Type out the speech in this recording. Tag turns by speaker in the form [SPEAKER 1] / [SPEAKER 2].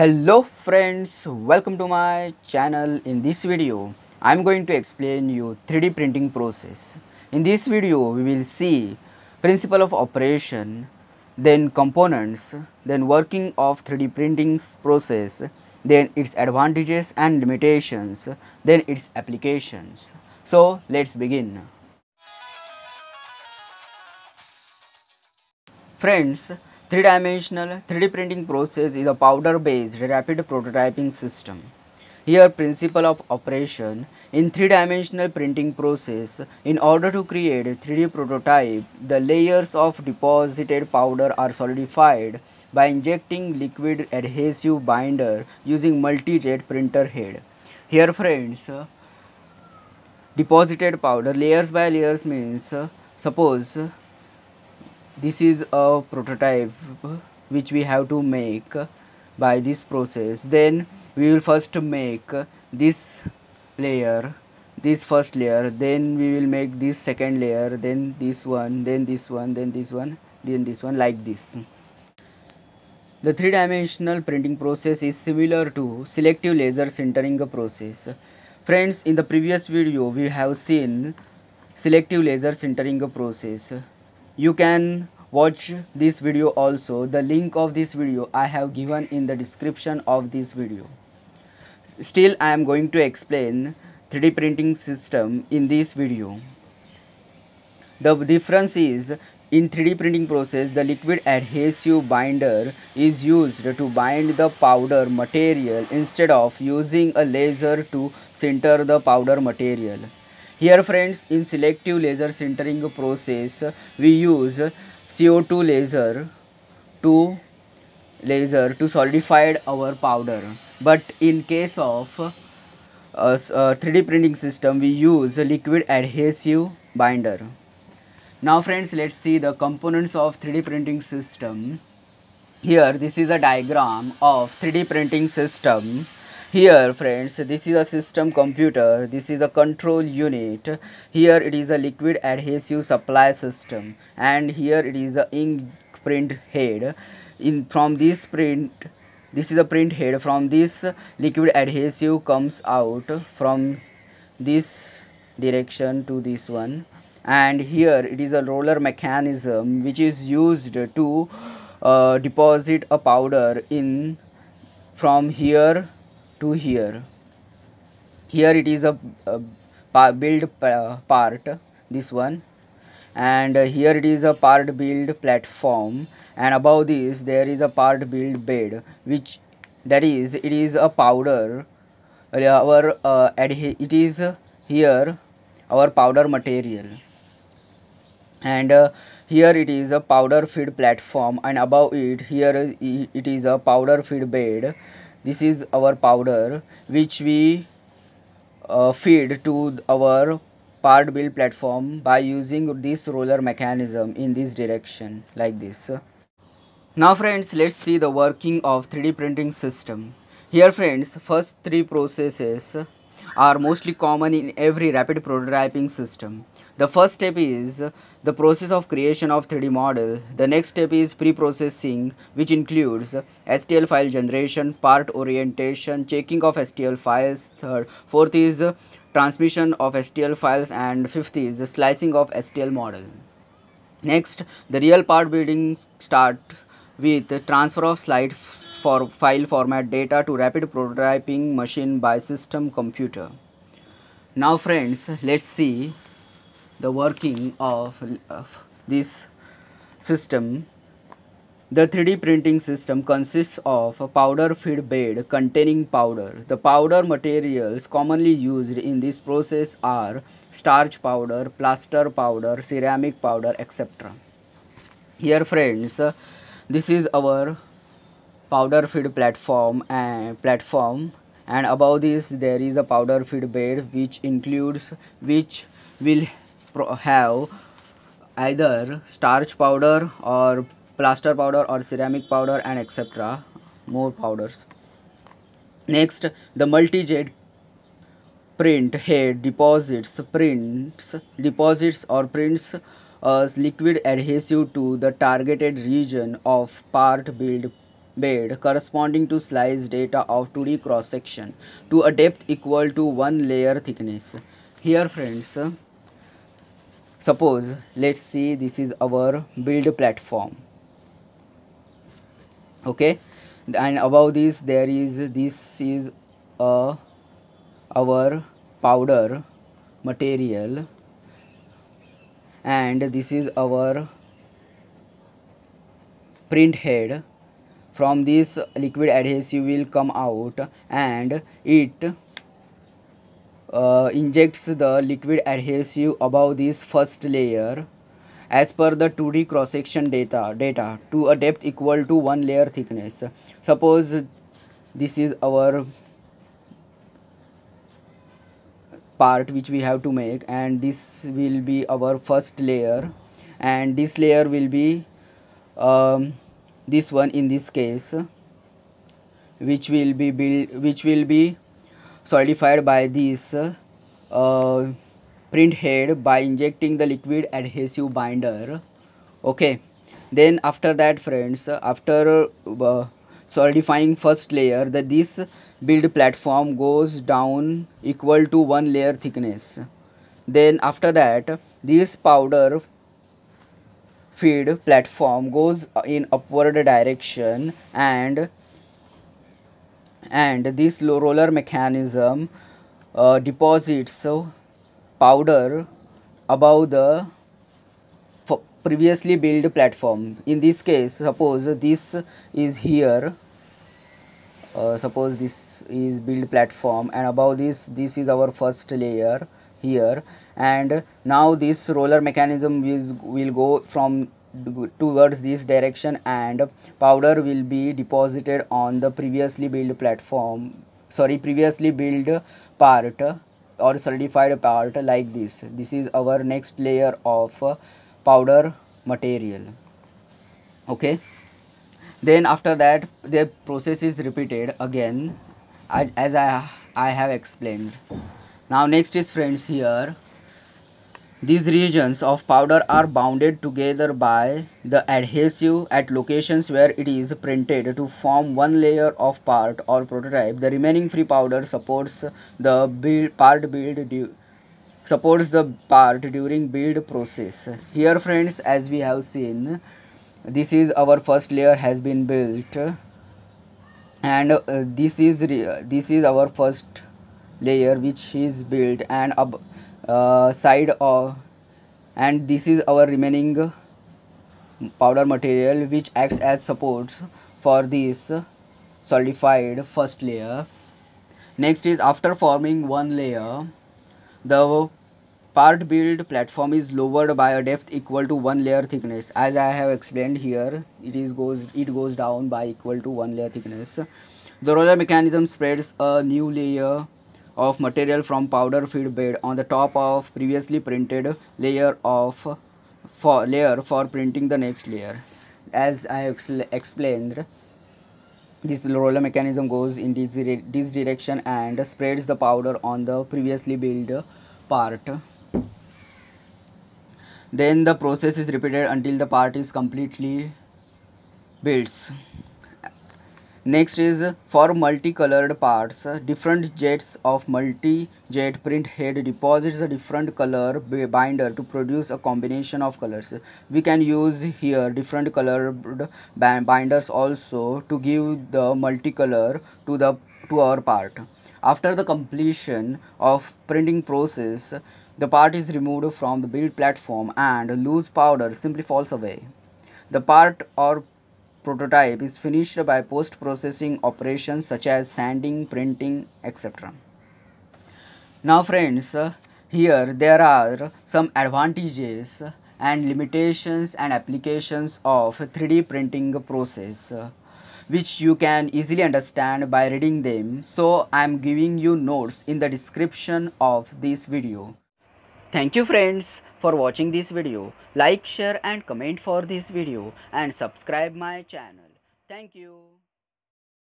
[SPEAKER 1] hello friends welcome to my channel in this video i'm going to explain you 3d printing process in this video we will see principle of operation then components then working of 3d printing process then its advantages and limitations then its applications so let's begin friends Three-dimensional 3D printing process is a powder-based rapid prototyping system. Here principle of operation in three-dimensional printing process in order to create a 3D prototype the layers of deposited powder are solidified by injecting liquid adhesive binder using multi-jet printer head. Here friends deposited powder layers by layers means suppose this is a prototype which we have to make by this process then we will first make this layer this first layer then we will make this second layer then this one then this one then this one then this one like this the three-dimensional printing process is similar to selective laser sintering process friends in the previous video we have seen selective laser sintering process you can watch this video also the link of this video i have given in the description of this video still i am going to explain 3d printing system in this video the difference is in 3D printing process, the liquid adhesive binder is used to bind the powder material instead of using a laser to sinter the powder material. Here friends, in selective laser sintering process, we use CO2 laser to laser to solidify our powder. But in case of uh, uh, 3D printing system, we use liquid adhesive binder. Now friends, let's see the components of 3D printing system. Here, this is a diagram of 3D printing system here friends this is a system computer this is a control unit here it is a liquid adhesive supply system and here it is a ink print head in from this print this is a print head from this liquid adhesive comes out from this direction to this one and here it is a roller mechanism which is used to uh, deposit a powder in from here to here here it is a, a build part this one and here it is a part build platform and above this there is a part build bed which that is it is a powder our uh, it is here our powder material and uh, here it is a powder feed platform and above it here it is a powder feed bed this is our powder which we uh, feed to our part build platform by using this roller mechanism in this direction like this now friends let's see the working of 3d printing system here friends first three processes are mostly common in every rapid prototyping system the first step is the process of creation of 3D model. The next step is pre-processing which includes STL file generation, part orientation, checking of STL files. Third, fourth is transmission of STL files and fifth is slicing of STL model. Next, the real part building start with transfer of slide for file format data to rapid prototyping machine by system computer. Now friends, let's see the working of, of this system the 3D printing system consists of a powder feed bed containing powder. The powder materials commonly used in this process are starch powder, plaster powder, ceramic powder, etc. Here friends, this is our powder feed platform and uh, platform and above this there is a powder feed bed which includes which will have either starch powder or plaster powder or ceramic powder and etc more powders next the multi-jet print head deposits prints deposits or prints a liquid adhesive to the targeted region of part build bed corresponding to slice data of 2D cross section to a depth equal to one layer thickness. Here friends, suppose let's see this is our build platform okay and above this there is this is a our powder material and this is our print head from this liquid adhesive will come out and it uh, injects the liquid adhesive above this first layer as per the 2D cross section data data to a depth equal to one layer thickness suppose this is our part which we have to make and this will be our first layer and this layer will be um, this one in this case which will be build which will be solidified by this uh, head by injecting the liquid adhesive binder okay then after that friends after uh, solidifying first layer that this build platform goes down equal to one layer thickness then after that this powder feed platform goes in upward direction and and this roller mechanism uh, deposits uh, powder above the previously built platform in this case suppose this is here uh, suppose this is build platform and above this this is our first layer here and now this roller mechanism is will go from towards this direction and powder will be deposited on the previously built platform sorry previously built part or solidified part like this this is our next layer of powder material okay then after that the process is repeated again as, as i i have explained now next is friends here these regions of powder are bounded together by the adhesive at locations where it is printed to form one layer of part or prototype. The remaining free powder supports the build, part build supports the part during build process. Here friends as we have seen this is our first layer has been built and uh, this is this is our first layer which is built and uh, side of and this is our remaining powder material which acts as support for this solidified first layer next is after forming one layer the part build platform is lowered by a depth equal to one layer thickness as i have explained here it is goes it goes down by equal to one layer thickness the roller mechanism spreads a new layer of material from powder feed bed on the top of previously printed layer of for layer for printing the next layer as I explained this roller mechanism goes in this, this direction and spreads the powder on the previously built part then the process is repeated until the part is completely built Next is for multicolored parts, different jets of multi-jet print head deposits a different color binder to produce a combination of colors. We can use here different colored binders also to give the multicolor to the to our part. After the completion of printing process, the part is removed from the build platform and loose powder simply falls away. The part or prototype is finished by post-processing operations such as sanding, printing, etc. Now friends, here there are some advantages and limitations and applications of 3D printing process which you can easily understand by reading them. So I am giving you notes in the description of this video. Thank you friends for watching this video. Like, share and comment for this video and subscribe my channel. Thank you.